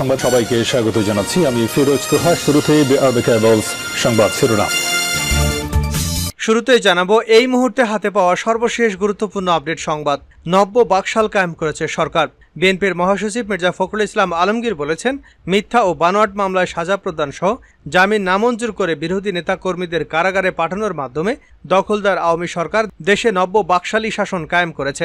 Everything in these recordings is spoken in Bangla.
সংবাদ সবাইকে স্বাগত জানাচ্ছি আমি ফিরোজ তোহা শুরুতে সংবাদ শিরোনাম শুরুতে জানাবো এই মুহূর্তে হাতে পাওয়া সর্বশেষ গুরুত্বপূর্ণ আপডেট সংবাদ নব্য বাকশাল কায়েম করেছে সরকার বিএনপির মহাসচিব মির্জা ফখরুল ইসলাম আলমগীর বলেছেন মিথ্যা ও বানোয়াট মামলায় সাজা প্রদান সহ জামিন নামঞ্জুর করে বিরোধী নেতাকর্মীদের কারাগারে পাঠানোর মাধ্যমে দখলদার আওয়ামী সরকার দেশে নব্য বাকশালী শাসন কায়েম করেছে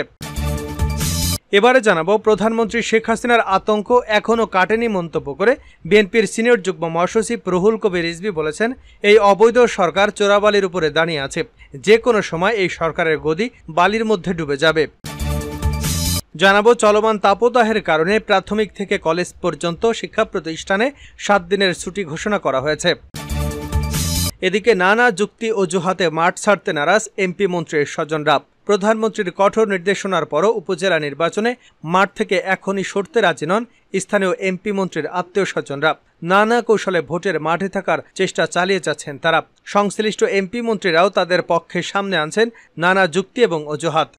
এবারে জানাবো প্রধানমন্ত্রী শেখ হাসিনার আতঙ্ক এখনও কাটেনি মন্তব্য করে বিএনপির সিনিয়র যুগ্ম মহাসচিব রুহুল কবির রিজবি বলেছেন এই অবৈধ সরকার চোরাবালির উপরে দাঁড়িয়ে আছে যে কোনো সময় এই সরকারের গদি বালির মধ্যে ডুবে যাবে জানাবো চলমান তাপদাহের কারণে প্রাথমিক থেকে কলেজ পর্যন্ত শিক্ষা প্রতিষ্ঠানে সাত দিনের ছুটি ঘোষণা করা হয়েছে এদিকে নানা যুক্তি অজুহাতে মাঠ ছাড়তে নারাজ এমপি মন্ত্রীর স্বজনরা প্রধানমন্ত্রীর কঠোর নির্দেশনার পরও উপজেলা নির্বাচনে মাঠ থেকে এখনই সরতে রাজি নন স্থানীয় এমপি মন্ত্রীর আত্মীয় স্বজনরা নানা কৌশলে ভোটের মাঠে থাকার চেষ্টা চালিয়ে যাচ্ছেন তারা সংশ্লিষ্ট এমপি মন্ত্রীরাও তাদের পক্ষে সামনে আনছেন নানা যুক্তি এবং অজুহাত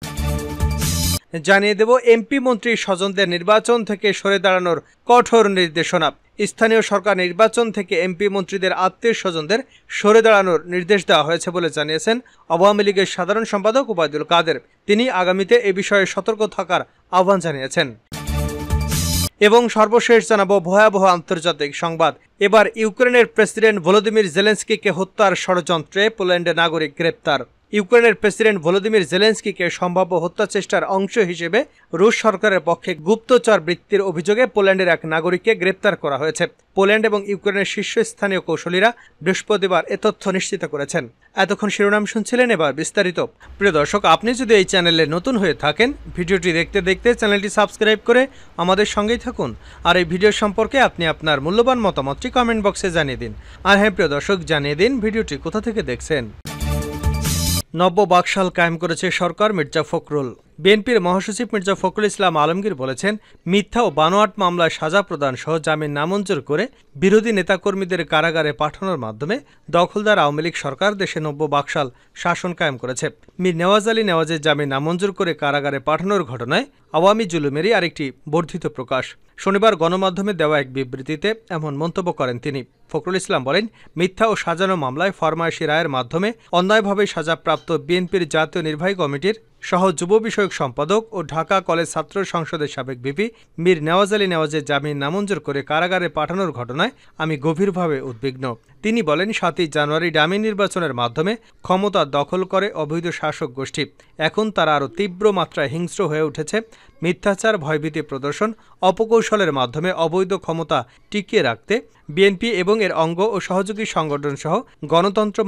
জানিয়ে দেব এমপি মন্ত্রী স্বজনদের নির্বাচন থেকে সরে দাঁড়ানোর কঠোর নির্দেশনা স্থানীয় সরকার নির্বাচন থেকে এমপি মন্ত্রীদের আত্মীয় স্বজনদের সরে দাঁড়ানোর নির্দেশ দেওয়া হয়েছে বলে জানিয়েছেন আওয়ামী লীগের সাধারণ সম্পাদক ওবায়দুল কাদের তিনি আগামীতে এ বিষয়ে সতর্ক থাকার আহ্বান জানিয়েছেন এবং সর্বশেষ জানাবো ভয়াবহ আন্তর্জাতিক সংবাদ এবার ইউক্রেনের প্রেসিডেন্ট ভলোদিমির জেলেন্সকিকে হত্যার ষড়যন্ত্রে পোল্যান্ডে নাগরিক গ্রেপ্তার ইউক্রেনের প্রেসিডেন্ট ভলোদিমির জেলেন্সকিকে সম্ভাব্য হত্যা চেষ্টার অংশ হিসেবে রুশ সরকারের পক্ষে গুপ্তচর বৃত্তির অভিযোগে পোল্যান্ডের এক নাগরিককে গ্রেপ্তার করা হয়েছে পোল্যান্ড এবং ইউক্রেনের শীর্ষস্থানীয় কৌশলীরা বৃহস্পতিবার এ তথ্য নিশ্চিত করেছেন এতক্ষণ শিরোনাম শুনছিলেন এবার বিস্তারিত প্রিয় দর্শক আপনি যদি এই চ্যানেলে নতুন হয়ে থাকেন ভিডিওটি দেখতে দেখতে চ্যানেলটি সাবস্ক্রাইব করে আমাদের সঙ্গেই থাকুন আর এই ভিডিও সম্পর্কে আপনি আপনার মূল্যবান মতামতটি কমেন্ট বক্সে জানিয়ে দিন আর হ্যাঁ প্রিয় দর্শক জানিয়ে দিন ভিডিওটি কোথা থেকে দেখছেন নব্য বাকশাল কায়েম করেছে সরকার মির্জা ফখরুল বিএনপির মহাসচিব মির্জা ফখরুল ইসলাম আলমগীর বলেছেন মিথ্যা ও বানোয়াট মামলায় সাজা প্রদান সহ জামিন নামঞ্জুর করে বিরোধী নেতাকর্মীদের কারাগারে পাঠানোর মাধ্যমে দখলদার আওয়ামী লীগ সরকার দেশে নব্য বাকশাল শাসন কায়েম করেছে মীর নেওয়াজ আলী নেওয়াজের জামিন নামঞ্জুর করে কারাগারে পাঠানোর ঘটনায় আওয়ামী জুলুমেরই আরেকটি বর্ধিত প্রকাশ শনিবার গণমাধ্যমে দেওয়া এক বিবৃতিতে এমন মন্তব্য করেন তিনি ফখরুল ইসলাম বলেন মিথ্যা ও সাজানো মামলায় ফরমায়েশি রায়ের মাধ্যমে অন্যায়ভাবে সাজাপ্রাপ্ত বিএনপির জাতীয় নির্বাহী কমিটির সহ যুব বিষয়ক সম্পাদক ও ঢাকা কলেজ ছাত্র সংসদের সাবেক ভিপি মীর নেওয়াজ আলী নেওয়াজের জামিন নামঞ্জুর করে কারাগারে পাঠানোর ঘটনায় আমি গভীরভাবে উদ্বিগ্ন তিনি বলেন সাতই জানুয়ারি ডামি নির্বাচনের মাধ্যমে ক্ষমতা দখল করে অবৈধ শাসক গোষ্ঠী এখন তারা আরও তীব্র মাত্রায় হিংস্র হয়ে উঠেছে মিথ্যাচার ভয়ভীতি প্রদর্শন অপকৌশলের মাধ্যমে অবৈধ ক্ষমতা টিকিয়ে রাখতে বিএনপি এবং এর অঙ্গ ও সহযোগী সংগঠনসহ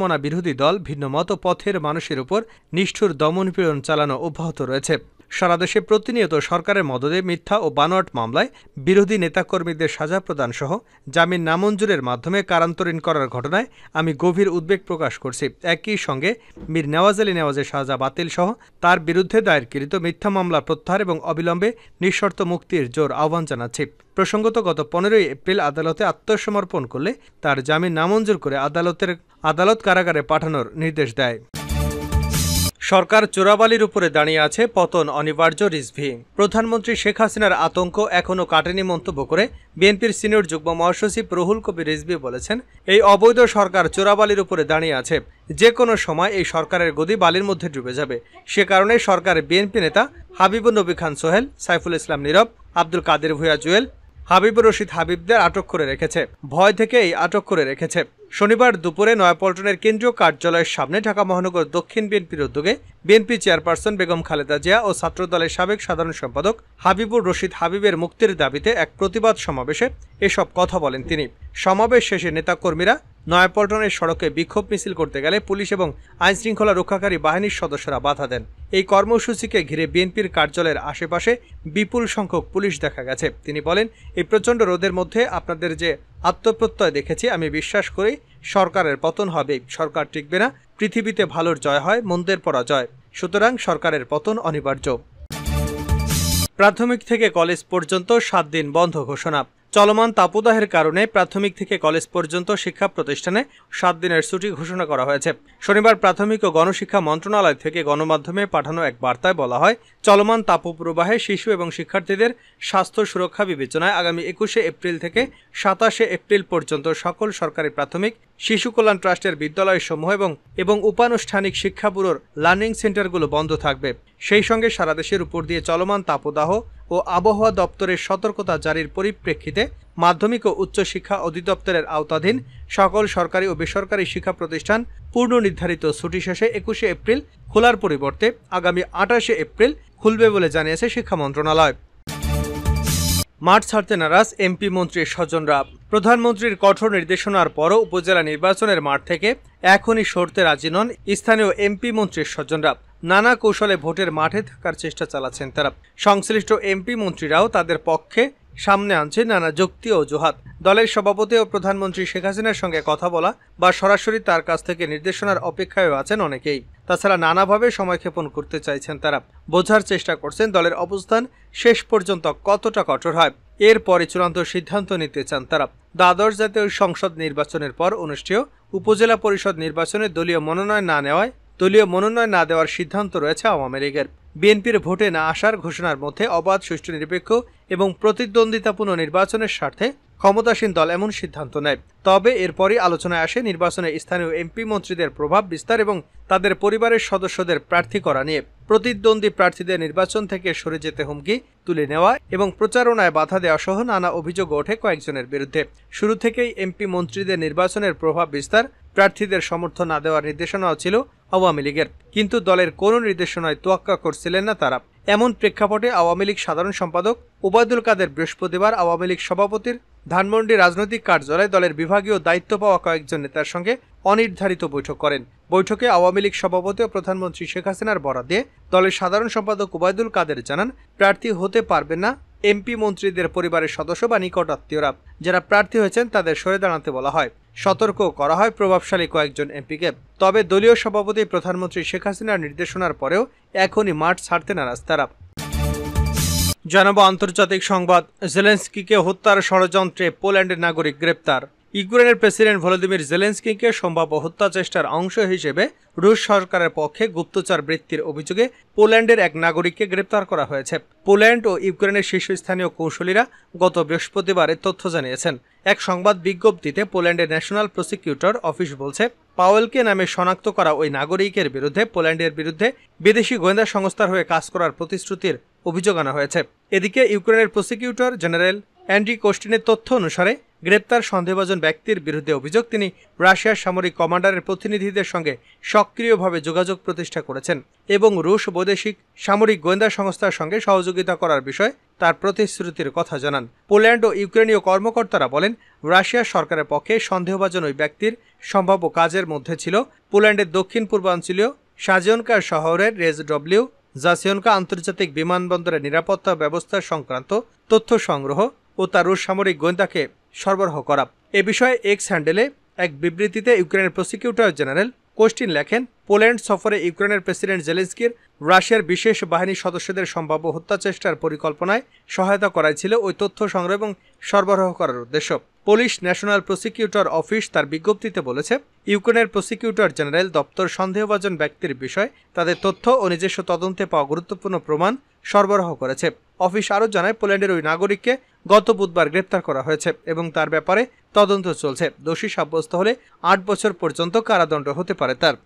মনা বিরোধী দল ভিন্নমত পথের মানুষের উপর নিষ্ঠুর দমনপীড়ন চালানো অব্যাহত রয়েছে সারা দেশে প্রতিনিয়ত সরকারের মদদে মিথ্যা ও বানোয়াট মামলায় বিরোধী নেতাকর্মীদের সাজা প্রদান সহ জামিন নামঞ্জুরের মাধ্যমে কারান্তরীণ করার ঘটনায় আমি গভীর উদ্বেগ প্রকাশ করছি একই সঙ্গে মীর নেওয়াজ আলী নেওয়াজের সাজা বাতিল সহ তার বিরুদ্ধে দায়েরকৃত মিথ্যা মামলা প্রত্যাহার এবং অবিলম্বে নিঃশর্ত মুক্তির জোর আহ্বান জানাচ্ছি প্রসঙ্গত গত পনেরোই এপ্রিল আদালতে আত্মসমর্পণ করলে তার জামিন নামঞ্জুর করে আদালতের আদালত কারাগারে পাঠানোর নির্দেশ দেয় সরকার চোরাবালির উপরে দাঁড়িয়ে আছে পতন অনিবার্য রিজভি প্রধানমন্ত্রী শেখ হাসিনার আতঙ্ক এখনও কাটেনি মন্তব্য করে বিএনপির সিনিয়র যুগ্ম মহাসচিব রহুল কবির রিজভি বলেছেন এই অবৈধ সরকার চোরাবালির উপরে দাঁড়িয়ে আছে যে কোনো সময় এই সরকারের গদি বালির মধ্যে ডুবে যাবে সে কারণে সরকার বিএনপি নেতা হাবিবুর নবী খান সোহেল সাইফুল ইসলাম নীরব আব্দুল কাদের ভুয়া জুয়েল হাবিবুর রশিদ হাবিবদের আটক করে রেখেছে ভয় থেকেই আটক করে রেখেছে শনিবার দুপুরে নয়াপল্টনের কেন্দ্রীয় কার্যালয়ের সামনে ঢাকা মহানগর দক্ষিণ বিএনপির উদ্যোগে বিএনপি চেয়ারপারসন বেগম খালেদা জিয়া ও ছাত্রদলের সাবেক সাধারণ সম্পাদক হাবিবুর রশিদ হাবিবের মুক্তির দাবিতে এক প্রতিবাদ সমাবেশে এসব কথা বলেন তিনি সমাবেশ শেষে নেতাকর্মীরা নয়াপল্টনের সড়কে বিক্ষোভ মিছিল করতে গেলে পুলিশ এবং আইনশৃঙ্খলা রক্ষাকারী বাহিনীর সদস্যরা বাধা দেন এই কর্মসূচিকে ঘিরে বিএনপির কার্যালয়ের আশেপাশে বিপুল সংখ্যক পুলিশ দেখা গেছে তিনি বলেন এই প্রচণ্ড রোদের মধ্যে আপনাদের যে আত্মপ্রত্যয় দেখেছি আমি বিশ্বাস করি সরকারের পতন হবে সরকার টিকবে না পৃথিবীতে ভালোর জয় হয় মন্দের পরাজয় সুতরাং সরকারের পতন অনিবার্য প্রাথমিক থেকে কলেজ পর্যন্ত সাত দিন বন্ধ ঘোষণা চলমান তাপদাহের কারণে প্রাথমিক থেকে কলেজ পর্যন্ত শিক্ষা প্রতিষ্ঠানে সাত দিনের ছুটি ঘোষণা করা হয়েছে শনিবার প্রাথমিক ও গণশিক্ষা মন্ত্রণালয় থেকে গণমাধ্যমে পাঠানো এক বার্তায় বলা হয় চলমান তাপপ্রবাহে শিশু এবং শিক্ষার্থীদের স্বাস্থ্য সুরক্ষা বিবেচনায় আগামী একুশে এপ্রিল থেকে সাতাশে এপ্রিল পর্যন্ত সকল সরকারি প্রাথমিক শিশু কল্যাণ ট্রাস্টের বিদ্যালয়সমূহ এবং এবং উপানুষ্ঠানিক শিক্ষা ব্যুরোর লার্নিং সেন্টারগুলো বন্ধ থাকবে সেই সঙ্গে সারাদেশের উপর দিয়ে চলমান তাপদাহ ও আবহাওয়া দপ্তরের সতর্কতা জারির পরিপ্রেক্ষিতে মাধ্যমিক ও উচ্চশিক্ষা অধিদপ্তরের আওতাধীন সকল সরকারি ও বেসরকারি শিক্ষা প্রতিষ্ঠান পূর্ণ নির্ধারিত ছুটি শেষে একুশে এপ্রিল খোলার পরিবর্তে আগামী আঠাশে এপ্রিল খুলবে বলে জানিয়েছে শিক্ষা মন্ত্রণালয় মাঠ ছাড়তে নারাজ এমপি মন্ত্রীর স্বজনরা প্রধানমন্ত্রীর কঠোর নির্দেশনার পরও উপজেলা নির্বাচনের মাঠ থেকে এখনই সরতে রাজি নন স্থানীয় এমপি মন্ত্রীর স্বজনরা নানা কৌশলে ভোটের মাঠে থাকার চেষ্টা চালাচ্ছেন তারা সংশ্লিষ্ট এমপি মন্ত্রীরাও তাদের পক্ষে সামনে আনছে নানা যুক্তি ও জোহাত দলের সভাপতি ও প্রধানমন্ত্রী শেখ হাসিনার সঙ্গে কথা বলা বা সরাসরি তার কাছ থেকে নির্দেশনার অপেক্ষায় আছেন অনেকেই তাছাড়া নানাভাবে সময়ক্ষেপণ করতে চাইছেন তারা বোঝার চেষ্টা করছেন দলের অবস্থান শেষ পর্যন্ত কতটা কঠোর হয় এরপরে চূড়ান্ত সিদ্ধান্ত নিতে চান তারা দ্বাদশ জাতীয় সংসদ নির্বাচনের পর অনুষ্ঠেয় উপজেলা পরিষদ নির্বাচনে দলীয় মনোনয়ন না নেওয়ায় দলীয় মনোনয়ন না দেওয়ার সিদ্ধান্ত রয়েছে আওয়ামী লীগের বিএনপির ভোটে না আসার ঘোষণার মধ্যে অবাধ সুষ্ঠু নিরপেক্ষ এবং প্রতিদ্বন্দ্বিতাপূর্ণ নির্বাচনের স্বার্থে ক্ষমতাসীন দল এমন সিদ্ধান্ত নেয় তবে এরপরই আলোচনায় আসে নির্বাচনে স্থানীয় এমপি মন্ত্রীদের প্রভাব বিস্তার এবং তাদের পরিবারের সদস্যদের প্রার্থী করা নিয়ে প্রতিদ্বন্দ্বী প্রার্থীদের নির্বাচন থেকে সরে যেতে হুমকি তুলে নেওয়া এবং প্রচারণায় বাধা দেওয়া সহ নানা অভিযোগ ওঠে কয়েকজনের বিরুদ্ধে শুরু থেকেই এমপি মন্ত্রীদের নির্বাচনের প্রভাব বিস্তার প্রার্থীদের সমর্থন না দেওয়ার নির্দেশনাও ছিল আওয়ামী লীগের কিন্তু দলের কোনো নির্দেশনায় তোয়াক্কা করছিলেন না তারা এমন প্রেক্ষাপটে আওয়ামী লীগ সাধারণ সম্পাদক ওবায়দুল কাদের বৃহস্পতিবার আওয়ামী লীগ সভাপতির ধানমন্ডি রাজনৈতিক কার্যালয়ে দলের বিভাগীয় দায়িত্ব পাওয়া কয়েকজন নেতার সঙ্গে অনির্ধারিত বৈঠক করেন বৈঠকে আওয়ামী লীগ সভাপতি ও প্রধানমন্ত্রী শেখ হাসিনার বরাদে দলের সাধারণ সম্পাদক ওবায়দুল কাদের জানান প্রার্থী হতে পারবে না এমপি মন্ত্রীদের পরিবারের সদস্য বা নিকট আত্মীয়রা যারা প্রার্থী হয়েছেন তাদের সরে দাঁড়াতে বলা হয় সতর্ক করা হয় প্রভাবশালী কয়েকজন এমপিকে তবে দলীয় সভাপতি প্রধানমন্ত্রী শেখ হাসিনার নির্দেশনার পরেও এখনই মাঠ ছাড়তে নারাজ তারা জানাবো আন্তর্জাতিক সংবাদ জেলেন্সকিকে হত্যার ষড়যন্ত্রে পোল্যান্ডের নাগরিক গ্রেপ্তার ইউক্রেনের প্রেসিডেন্ট ভলোদিমির জেলেন্সকিকে সম্ভাব্য হত্যা চেষ্টার অংশ হিসেবে রুশ সরকারের পক্ষে গুপ্তচর বৃত্তির অভিযোগে পোল্যান্ডের এক নাগরিককে গ্রেপ্তার করা হয়েছে পোল্যান্ড ও ইউক্রেনের শীর্ষস্থানীয় কৌশলীরা গত বৃহস্পতিবার তথ্য জানিয়েছেন এক সংবাদ বিজ্ঞপ্তিতে পোল্যান্ডের ন্যাশনাল প্রসিকিউটর অফিস বলছে পাওয়েলকে নামে শনাক্ত করা ওই নাগরিকের বিরুদ্ধে পোল্যান্ডের বিরুদ্ধে বিদেশি গোয়েন্দা সংস্থার হয়ে কাজ করার প্রতিশ্রুতির অভিযোগ আনা হয়েছে এদিকে ইউক্রেনের প্রসিকিউটর জেনারেল অ্যান্ড্রি কোস্টিনের তথ্য অনুসারে গ্রেপ্তার সন্দেহভাজন ব্যক্তির বিরুদ্ধে অভিযোগ তিনি রাশিয়ার সামরিক কমান্ডারের প্রতিনিধিদের সঙ্গে সক্রিয়ভাবে যোগাযোগ প্রতিষ্ঠা করেছেন এবং রুশ বৈদেশিক সামরিক গোয়েন্দা সংস্থার সঙ্গে সহযোগিতা করার বিষয়ে তার প্রতিশ্রুতির কথা জানান পোল্যান্ড ও ইউক্রেনীয় কর্মকর্তারা বলেন রাশিয়া সরকারের পক্ষে সন্দেহভাজন ওই ব্যক্তির সম্ভাব্য কাজের মধ্যে ছিল পোল্যান্ডের দক্ষিণ পূর্বাঞ্চলীয় সাজিয়নকার শহরের রেজ ডব্লিউ জাসিয়নকা আন্তর্জাতিক বিমানবন্দরের নিরাপত্তা ব্যবস্থা সংক্রান্ত তথ্য সংগ্রহ ও তার রুশ সামরিক গোয়েন্দাকে সরবরাহ করা এ বিষয়ে এক্স হ্যান্ডেলে এক বিবৃতিতে ইউক্রেনের প্রসিকিউটর জেনারেল কোস্টিন লেখেন পোল্যান্ড সফরে ইউক্রেনের প্রেসিডেন্ট জেলেন্সকির রাশিয়ার বিশেষ বাহিনীর সদস্যদের সম্ভাব্য হত্যা চেষ্টার পরিকল্পনায় সহায়তা করাইছিল ওই তথ্য সংগ্রহ এবং সরবরাহ করার উদ্দেশ্য পুলিশ ন্যাশনাল প্রসিকিউটর অফিস তার বিজ্ঞপ্তিতে বলেছে ইউক্রেনের প্রসিকিউটর জেনারেল দপ্তর সন্দেহভাজন ব্যক্তির বিষয়ে তাদের তথ্য ও নিজস্ব তদন্তে পাওয়া গুরুত্বপূর্ণ প্রমাণ সরবরাহ করেছে অফিস আরও জানায় পোল্যান্ডের ওই নাগরিককে গত বুধবার গ্রেপ্তার করা হয়েছে এবং তার ব্যাপারে তদন্ত চলছে দোষী সাব্যস্ত হলে আট বছর পর্যন্ত কারাদণ্ড হতে পারে তার